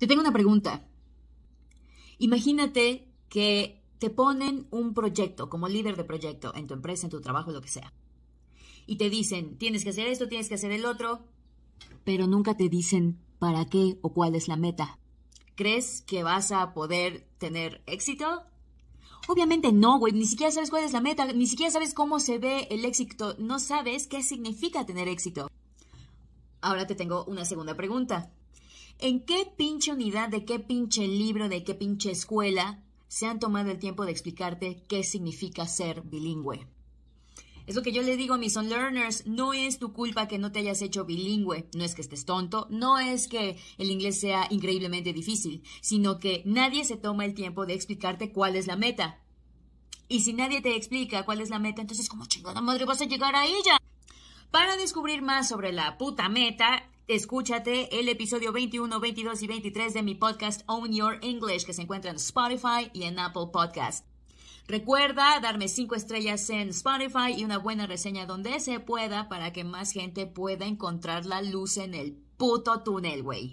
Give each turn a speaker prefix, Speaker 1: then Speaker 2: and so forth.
Speaker 1: Te tengo una pregunta. Imagínate que te ponen un proyecto como líder de proyecto en tu empresa, en tu trabajo, lo que sea. Y te dicen, tienes que hacer esto, tienes que hacer el otro, pero nunca te dicen para qué o cuál es la meta. ¿Crees que vas a poder tener éxito? Obviamente no, güey, ni siquiera sabes cuál es la meta, ni siquiera sabes cómo se ve el éxito, no sabes qué significa tener éxito. Ahora te tengo una segunda pregunta. ¿En qué pinche unidad, de qué pinche libro, de qué pinche escuela se han tomado el tiempo de explicarte qué significa ser bilingüe? Es lo que yo le digo a mis learners, no es tu culpa que no te hayas hecho bilingüe, no es que estés tonto, no es que el inglés sea increíblemente difícil, sino que nadie se toma el tiempo de explicarte cuál es la meta. Y si nadie te explica cuál es la meta, entonces como chingada madre vas a llegar a ella. Para descubrir más sobre la puta meta, Escúchate el episodio 21, 22 y 23 de mi podcast Own Your English, que se encuentra en Spotify y en Apple Podcast. Recuerda darme cinco estrellas en Spotify y una buena reseña donde se pueda para que más gente pueda encontrar la luz en el puto túnel, güey.